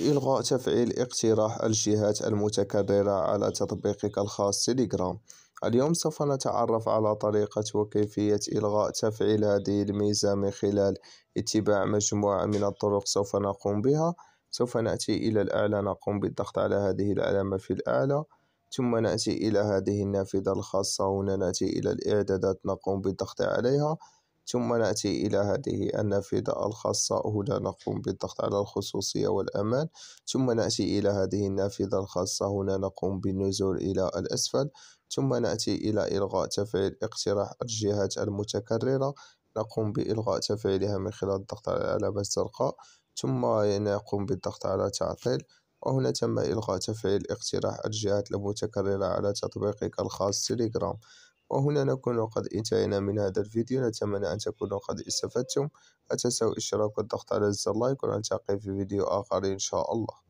إلغاء تفعيل اقتراح الجهات المتكررة على تطبيقك الخاص تيليجرام اليوم سوف نتعرف على طريقة وكيفية إلغاء تفعيل هذه الميزة من خلال اتباع مجموعة من الطرق سوف نقوم بها سوف نأتي إلى الأعلى نقوم بالضغط على هذه العلامة في الأعلى ثم نأتي إلى هذه النافذة الخاصة هنا نأتي إلى الإعدادات نقوم بالضغط عليها ثم نأتي إلى هذه النافذة الخاصة هنا نقوم بالضغط على الخصوصية والأمان ثم نأتي إلى هذه النافذة الخاصة هنا نقوم بالنزول إلى الأسفل ثم نأتي إلى إلغاء تفعيل اقتراح الجهات المتكررة نقوم بإلغاء تفعيلها من خلال الضغط على العلامة الزرقاء ثم نقوم بالضغط على تعطيل وهنا تم إلغاء تفعيل اقتراح الجهات المتكررة على تطبيقك الخاص تليجرام وهنا نكون قد انتهينا من هذا الفيديو نتمنى أن تكونوا قد استفدتم لا تنسوا الاشتراك والضغط على زر اللايك ونلتقي في فيديو آخر إن شاء الله